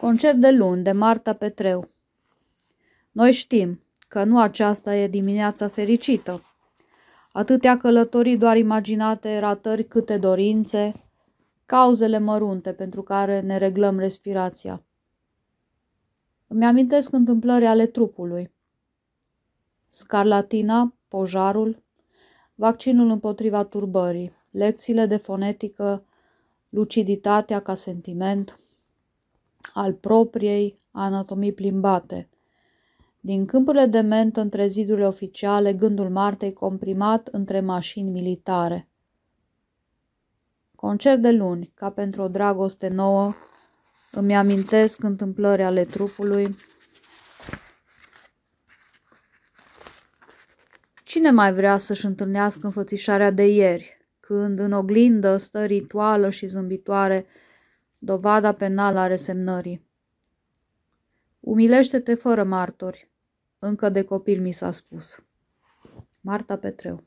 Concert de luni de Marta Petreu Noi știm că nu aceasta e dimineața fericită. Atâtea călătorii doar imaginate, ratări câte dorințe, cauzele mărunte pentru care ne reglăm respirația. Îmi amintesc întâmplări ale trupului. Scarlatina, pojarul, vaccinul împotriva turbării, lecțiile de fonetică, luciditatea ca sentiment – al propriei anatomii plimbate. Din câmpurile de ment între zidurile oficiale, gândul Martei comprimat între mașini militare. Concert de luni, ca pentru o dragoste nouă, îmi amintesc întâmplări ale trupului. Cine mai vrea să-și întâlnească înfățișarea de ieri, când în oglindă stă rituală și zâmbitoare, Dovada penală a resemnării Umilește-te fără martori. Încă de copil mi s-a spus. Marta Petreu